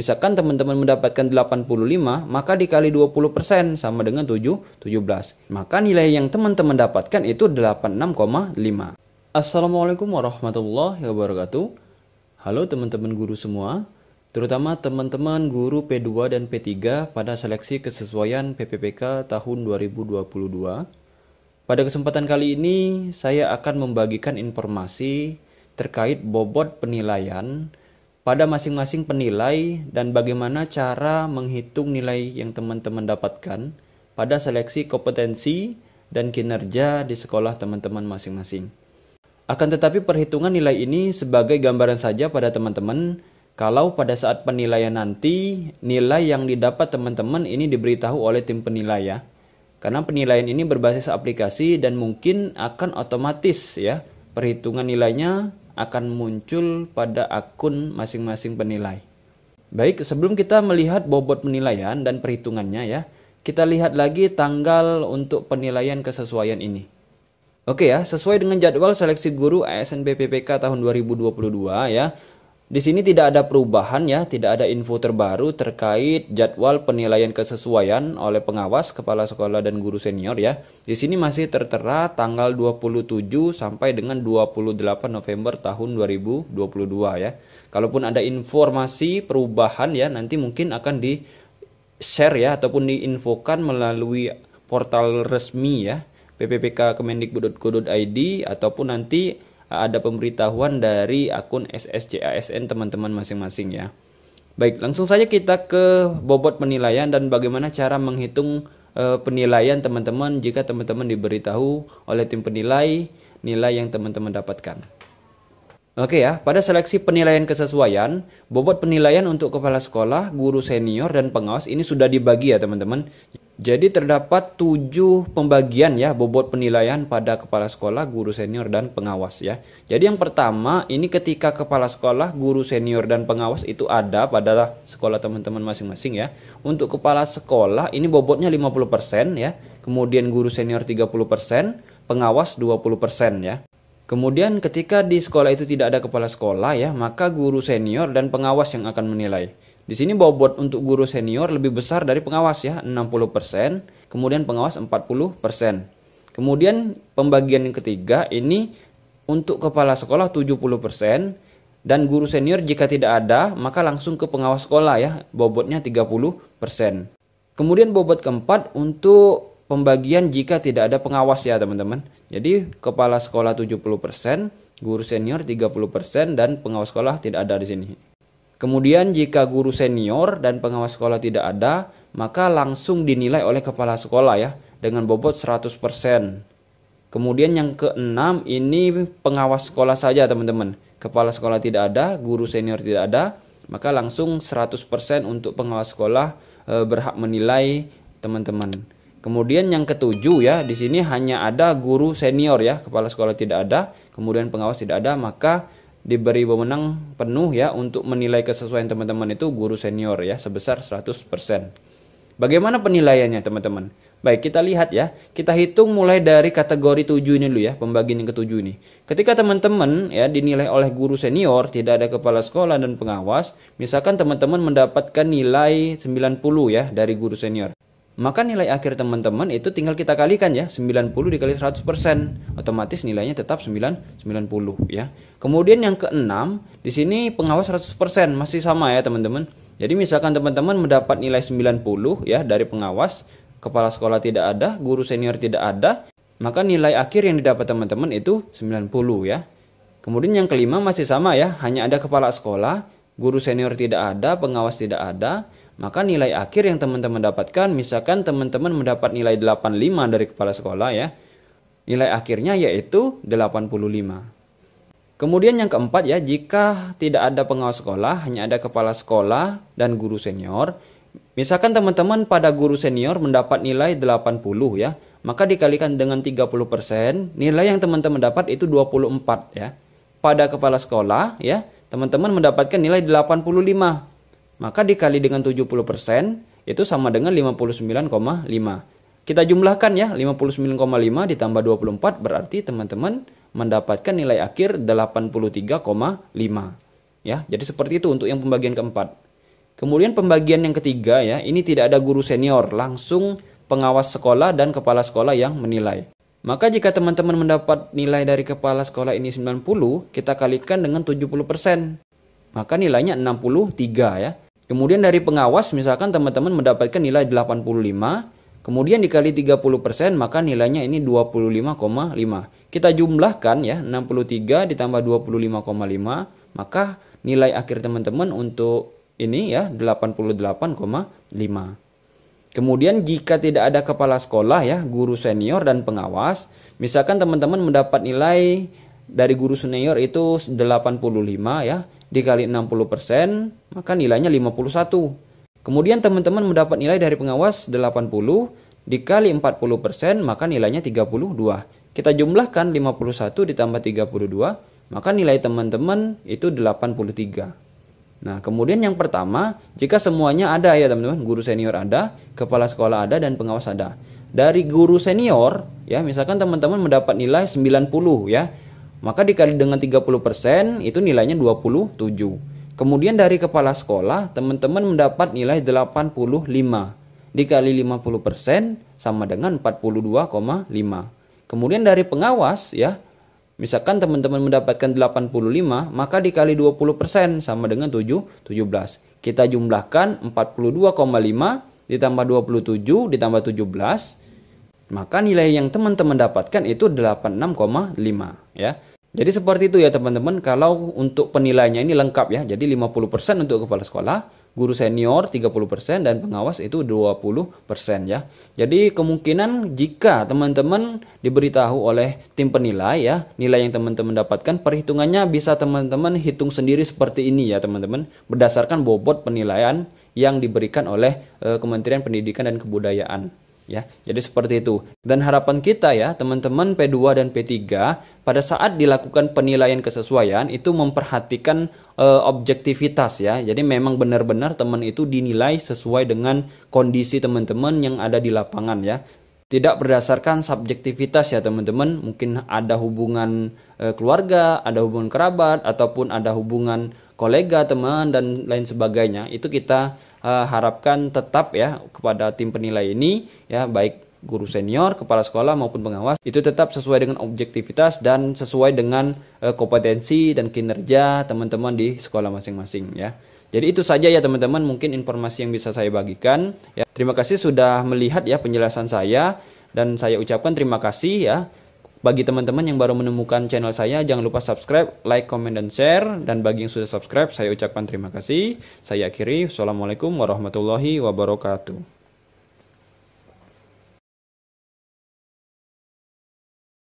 Misalkan teman-teman mendapatkan 85, maka dikali 20% persen sama dengan 7, 17. Maka nilai yang teman-teman dapatkan itu 86,5. Assalamualaikum warahmatullahi wabarakatuh. Halo teman-teman guru semua, terutama teman-teman guru P2 dan P3 pada seleksi kesesuaian PPPK tahun 2022. Pada kesempatan kali ini, saya akan membagikan informasi terkait bobot penilaian pada masing-masing penilai dan bagaimana cara menghitung nilai yang teman-teman dapatkan pada seleksi kompetensi dan kinerja di sekolah teman-teman masing-masing. Akan tetapi perhitungan nilai ini sebagai gambaran saja pada teman-teman kalau pada saat penilaian nanti nilai yang didapat teman-teman ini diberitahu oleh tim penilai ya. Karena penilaian ini berbasis aplikasi dan mungkin akan otomatis ya perhitungan nilainya akan muncul pada akun masing-masing penilai. Baik, sebelum kita melihat bobot penilaian dan perhitungannya ya, kita lihat lagi tanggal untuk penilaian kesesuaian ini. Oke ya, sesuai dengan jadwal seleksi guru ASN BPPK tahun 2022 ya, di sini tidak ada perubahan ya, tidak ada info terbaru terkait jadwal penilaian kesesuaian oleh pengawas, kepala sekolah dan guru senior ya. Di sini masih tertera tanggal 27 sampai dengan 28 November tahun 2022 ya. Kalaupun ada informasi perubahan ya, nanti mungkin akan di share ya ataupun diinfokan melalui portal resmi ya PPPK Kemendikbud.go.id ataupun nanti ada pemberitahuan dari akun SSCASN teman-teman masing-masing ya. Baik, langsung saja kita ke bobot penilaian dan bagaimana cara menghitung uh, penilaian teman-teman jika teman-teman diberitahu oleh tim penilai nilai yang teman-teman dapatkan. Oke ya, pada seleksi penilaian kesesuaian, bobot penilaian untuk kepala sekolah, guru senior, dan pengawas ini sudah dibagi ya teman-teman. Jadi terdapat tujuh pembagian ya bobot penilaian pada kepala sekolah, guru senior, dan pengawas ya. Jadi yang pertama ini ketika kepala sekolah, guru senior, dan pengawas itu ada pada sekolah teman-teman masing-masing ya. Untuk kepala sekolah ini bobotnya 50% ya, kemudian guru senior 30%, pengawas 20% ya. Kemudian ketika di sekolah itu tidak ada kepala sekolah ya, maka guru senior dan pengawas yang akan menilai. Di sini bobot untuk guru senior lebih besar dari pengawas ya, 60%, kemudian pengawas 40%. Kemudian pembagian yang ketiga ini untuk kepala sekolah 70% dan guru senior jika tidak ada maka langsung ke pengawas sekolah ya, bobotnya 30%. Kemudian bobot keempat untuk pembagian jika tidak ada pengawas ya teman-teman. Jadi kepala sekolah 70%, guru senior 30% dan pengawas sekolah tidak ada di sini. Kemudian jika guru senior dan pengawas sekolah tidak ada, maka langsung dinilai oleh kepala sekolah ya dengan bobot 100%. Kemudian yang keenam ini pengawas sekolah saja teman-teman. Kepala sekolah tidak ada, guru senior tidak ada, maka langsung 100% untuk pengawas sekolah e, berhak menilai teman-teman. Kemudian yang ketujuh ya, di sini hanya ada guru senior ya, kepala sekolah tidak ada, kemudian pengawas tidak ada, maka diberi wewenang penuh ya untuk menilai kesesuaian teman-teman itu guru senior ya sebesar 100%. Bagaimana penilaiannya teman-teman? Baik, kita lihat ya. Kita hitung mulai dari kategori 7 ini dulu ya, pembagian yang ketujuh ini. Ketika teman-teman ya dinilai oleh guru senior, tidak ada kepala sekolah dan pengawas, misalkan teman-teman mendapatkan nilai 90 ya dari guru senior maka nilai akhir teman-teman itu tinggal kita kalikan ya 90 dikali 100% otomatis nilainya tetap 9 90 ya kemudian yang keenam di sini pengawas 100% masih sama ya teman-teman jadi misalkan teman-teman mendapat nilai 90 ya dari pengawas kepala sekolah tidak ada guru senior tidak ada maka nilai akhir yang didapat teman-teman itu 90 ya kemudian yang kelima masih sama ya hanya ada kepala sekolah guru senior tidak ada pengawas tidak ada maka nilai akhir yang teman-teman dapatkan misalkan teman-teman mendapat nilai 85 dari kepala sekolah ya nilai akhirnya yaitu 85 kemudian yang keempat ya jika tidak ada pengawas sekolah hanya ada kepala sekolah dan guru senior misalkan teman-teman pada guru senior mendapat nilai 80 ya maka dikalikan dengan 30% nilai yang teman-teman dapat itu 24 ya pada kepala sekolah ya teman-teman mendapatkan nilai 85 maka dikali dengan 70% itu sama dengan 59,5. Kita jumlahkan ya, 59,5 ditambah 24 berarti teman-teman mendapatkan nilai akhir 83,5. Ya, jadi seperti itu untuk yang pembagian keempat. Kemudian pembagian yang ketiga ya, ini tidak ada guru senior, langsung pengawas sekolah dan kepala sekolah yang menilai. Maka jika teman-teman mendapat nilai dari kepala sekolah ini 90, kita kalikan dengan 70%. Maka nilainya 63 ya. Kemudian dari pengawas misalkan teman-teman mendapatkan nilai 85, kemudian dikali 30% maka nilainya ini 25,5. Kita jumlahkan ya 63 ditambah 25,5 maka nilai akhir teman-teman untuk ini ya 88,5. Kemudian jika tidak ada kepala sekolah ya, guru senior dan pengawas, misalkan teman-teman mendapat nilai dari guru senior itu 85 ya, dikali 60%, maka nilainya 51. Kemudian teman-teman mendapat nilai dari pengawas 80 dikali 40%, maka nilainya 32. Kita jumlahkan 51 ditambah 32, maka nilai teman-teman itu 83. Nah, kemudian yang pertama, jika semuanya ada ya teman-teman, guru senior ada, kepala sekolah ada dan pengawas ada. Dari guru senior ya, misalkan teman-teman mendapat nilai 90 ya. Maka dikali dengan 30% itu nilainya 27. Kemudian dari kepala sekolah teman-teman mendapat nilai 85. Dikali 50% sama dengan 42,5. Kemudian dari pengawas ya Misalkan teman-teman mendapatkan 85, maka dikali 20% sama dengan 7, 17. Kita jumlahkan 42,5 ditambah 27 ditambah 17, maka nilai yang teman-teman dapatkan itu 86,5 ya. Jadi seperti itu ya teman-teman kalau untuk penilainya ini lengkap ya. Jadi 50% untuk kepala sekolah, guru senior 30% dan pengawas itu 20% ya. Jadi kemungkinan jika teman-teman diberitahu oleh tim penilai ya, nilai yang teman-teman dapatkan perhitungannya bisa teman-teman hitung sendiri seperti ini ya teman-teman berdasarkan bobot penilaian yang diberikan oleh e, Kementerian Pendidikan dan Kebudayaan ya. Jadi seperti itu. Dan harapan kita ya, teman-teman P2 dan P3 pada saat dilakukan penilaian kesesuaian itu memperhatikan e, objektivitas ya. Jadi memang benar-benar teman itu dinilai sesuai dengan kondisi teman-teman yang ada di lapangan ya tidak berdasarkan subjektivitas ya teman-teman mungkin ada hubungan e, keluarga ada hubungan kerabat ataupun ada hubungan kolega teman dan lain sebagainya itu kita Eh, harapkan tetap ya kepada tim penilai ini ya baik guru senior, kepala sekolah maupun pengawas itu tetap sesuai dengan objektivitas dan sesuai dengan uh, kompetensi dan kinerja teman-teman di sekolah masing-masing ya. Jadi itu saja ya teman-teman mungkin informasi yang bisa saya bagikan ya. Terima kasih sudah melihat ya penjelasan saya dan saya ucapkan terima kasih ya bagi teman-teman yang baru menemukan channel saya, jangan lupa subscribe, like, komen, dan share. Dan bagi yang sudah subscribe, saya ucapkan terima kasih. Saya akhiri, Assalamualaikum warahmatullahi wabarakatuh.